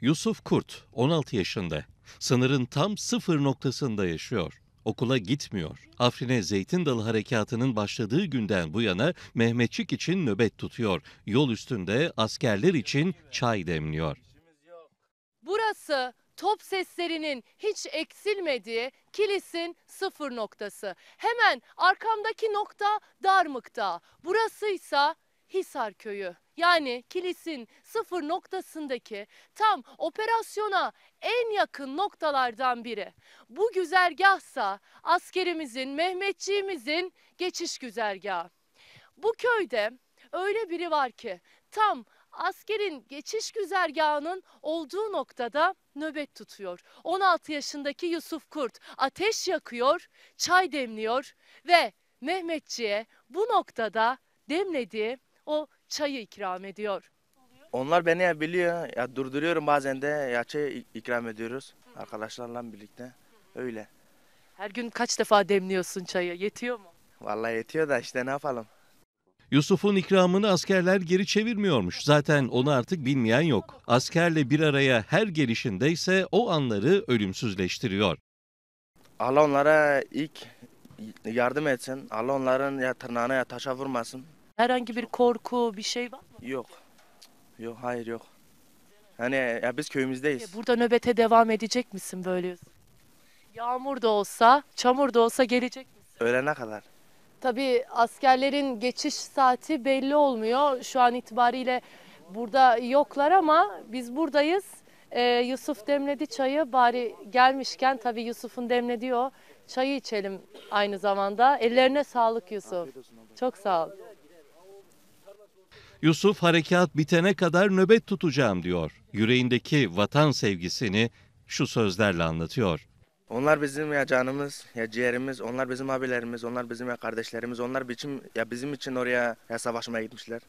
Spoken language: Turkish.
Yusuf Kurt 16 yaşında. Sınırın tam sıfır noktasında yaşıyor. Okula gitmiyor. Afrin'e Zeytin Dalı Harekatı'nın başladığı günden bu yana Mehmetçik için nöbet tutuyor. Yol üstünde askerler için çay demliyor. Burası top seslerinin hiç eksilmediği Kilis'in sıfır noktası. Hemen arkamdaki nokta darmıkta. Burası ise Hisar Köyü yani kilisin sıfır noktasındaki tam operasyona en yakın noktalardan biri. Bu güzergahsa askerimizin, Mehmetçiğimizin geçiş güzergahı. Bu köyde öyle biri var ki tam askerin geçiş güzergahının olduğu noktada nöbet tutuyor. 16 yaşındaki Yusuf Kurt ateş yakıyor, çay demliyor ve Mehmetçi'ye bu noktada demlediği o çayı ikram ediyor. Onlar beni ya biliyor. Ya durduruyorum bazen de ya çay ikram ediyoruz arkadaşlarla birlikte. Öyle. Her gün kaç defa demliyorsun çayı? Yetiyor mu? Vallahi yetiyor da işte ne yapalım. Yusuf'un ikramını askerler geri çevirmiyormuş. Zaten onu artık bilmeyen yok. Askerle bir araya her gelişinde ise o anları ölümsüzleştiriyor. Allah onlara ilk yardım etsin. Allah onların ya tırnağına ya taşa vurmasın. Herhangi bir korku, bir şey var mı? Yok. Yok, hayır yok. Hani ya biz köyümüzdeyiz. Burada nöbete devam edecek misin böyle? Yağmur da olsa, çamur da olsa gelecek misin? Öğlene kadar. Tabii askerlerin geçiş saati belli olmuyor. Şu an itibariyle burada yoklar ama biz buradayız. Ee, Yusuf demledi çayı. Bari gelmişken tabii Yusuf'un demlediği o çayı içelim aynı zamanda. Ellerine sağlık Yusuf. Çok sağ ol. Yusuf harekat bitene kadar nöbet tutacağım diyor. Yüreğindeki vatan sevgisini şu sözlerle anlatıyor. Onlar bizim ya canımız ya ciğerimiz, onlar bizim abilerimiz, onlar bizim ya kardeşlerimiz, onlar bizim ya bizim için oraya ya savaşmaya gitmişler.